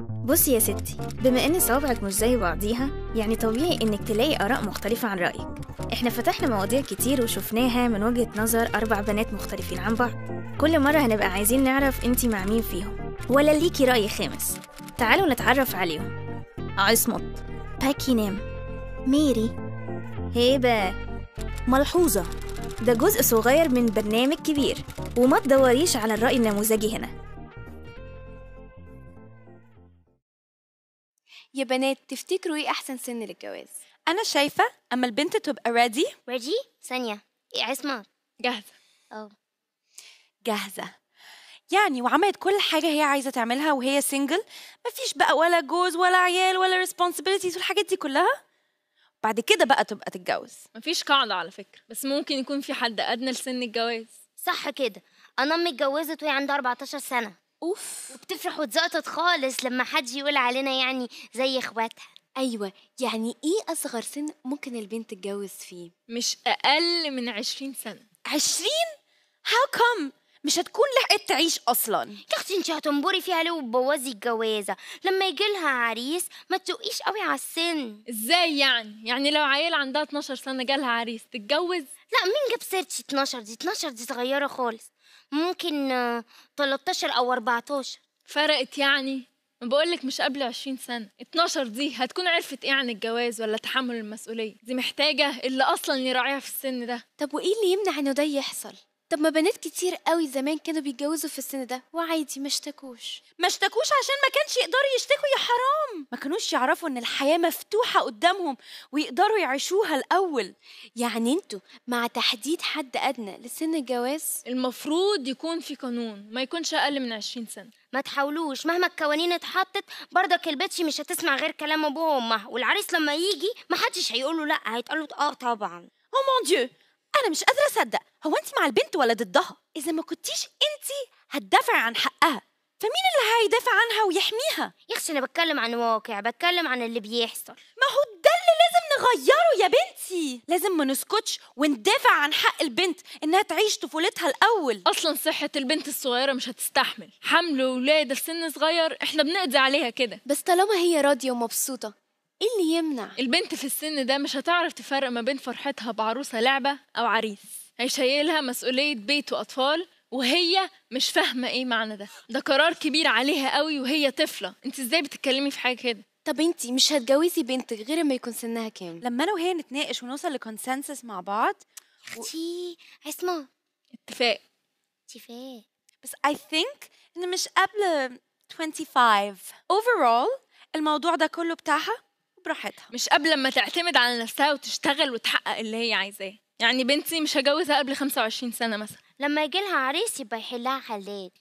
بصي يا ستي بما ان صوابعك مش زي بعضيها يعني طبيعي انك تلاقي اراء مختلفه عن رايك احنا فتحنا مواضيع كتير وشفناها من وجهه نظر اربع بنات مختلفين عن بعض كل مره هنبقى عايزين نعرف انتي مع مين فيهم ولا ليكي راي خامس تعالوا نتعرف عليهم عصمت باكي نام ميري هيبة ملحوظه ده جزء صغير من برنامج كبير وما تدوريش على الراي النموذجي هنا يا بنات تفتكروا ايه احسن سن للجواز انا شايفه اما البنت تبقى ريدي ريدي ثانيه إيه، عصمه جاهزه اه جاهزه يعني وعملت كل حاجة هي عايزة تعملها وهي سنجل مفيش بقى ولا جوز ولا عيال ولا ريسبونسبيلتيز والحاجات دي كلها بعد كده بقى تبقى تتجوز مفيش قاعدة على فكرة بس ممكن يكون في حد أدنى لسن الجواز صح كده أنا أمي اتجوزت وهي عندها 14 سنة اوف وبتفرح وتزقطط خالص لما حد يقول علينا يعني زي اخواتها ايوه يعني ايه اصغر سن ممكن البنت تتجوز فيه مش اقل من عشرين سنه عشرين هاو كم مش هتكون لحقت تعيش اصلا يا اختي انت هتنبري فيها ليه وتبوظي الجوازه لما يجي لها عريس ما تسوقيش قوي على السن ازاي يعني يعني لو عيل عندها 12 سنه جالها عريس تتجوز لا مين جاب سيرتي 12 دي 12 دي صغيره خالص ممكن 13 آه، او 14 فرقت يعني بقول لك مش قبل 20 سنة 12 دي هتكون عرفت ايه عن الجواز ولا تحمل المسؤولية دي محتاجة اللي اصلا يراعيها في السن ده طب وايه اللي يمنع انه ده يحصل طب ما بنات كتير قوي زمان كانوا بيتجوزوا في السن ده وعادي ما اشتكوش ما اشتكوش عشان ما كانش يقدروا يشتكوا يا حرام ما كانوش يعرفوا ان الحياه مفتوحه قدامهم ويقدروا يعيشوها الاول يعني انتوا مع تحديد حد ادنى لسن الجواز المفروض يكون في قانون ما يكونش اقل من 20 سنه ما تحاولوش مهما القوانين اتحطت برضك البتشي مش هتسمع غير كلام ابوها وامها والعريس لما يجي ما حدش هيقول له لا هيتقال له اه طبعا او مون ديو انا مش قادره اصدق هو انت مع البنت ولا ضدها اذا ما كنتيش انت هتدافع عن حقها فمين اللي هيدافع عنها ويحميها يا اختي انا بتكلم عن واقع بتكلم عن اللي بيحصل ما هو ده اللي لازم نغيره يا بنتي لازم ما نسكتش وندافع عن حق البنت انها تعيش طفولتها الاول اصلا صحه البنت الصغيره مش هتستحمل حمل في سن صغير احنا بنقضي عليها كده بس طالما هي راضيه ومبسوطه ايه اللي يمنع البنت في السن ده مش هتعرف تفرق ما بين فرحتها بعروسه لعبه او عريس هيشيلها مسؤوليه بيت واطفال وهي مش فاهمه ايه معنى ده ده قرار كبير عليها قوي وهي طفله انت ازاي بتتكلمي في حاجه كده طب انتي مش هتجوزي بنت غير ما يكون سنها كام لما انا وهي نتناقش ونوصل لكونسنسس مع بعض اختي اسمع اتفاق اتفاق بس I think ان مش قبل 25 overall الموضوع ده كله بتاعها براحتها مش قبل ما تعتمد على نفسها وتشتغل وتحقق اللي هي عايزاه يعني بنتي مش هجوزها قبل 25 سنه مثلا لما يجي لها عريس يبقى يحلها حلال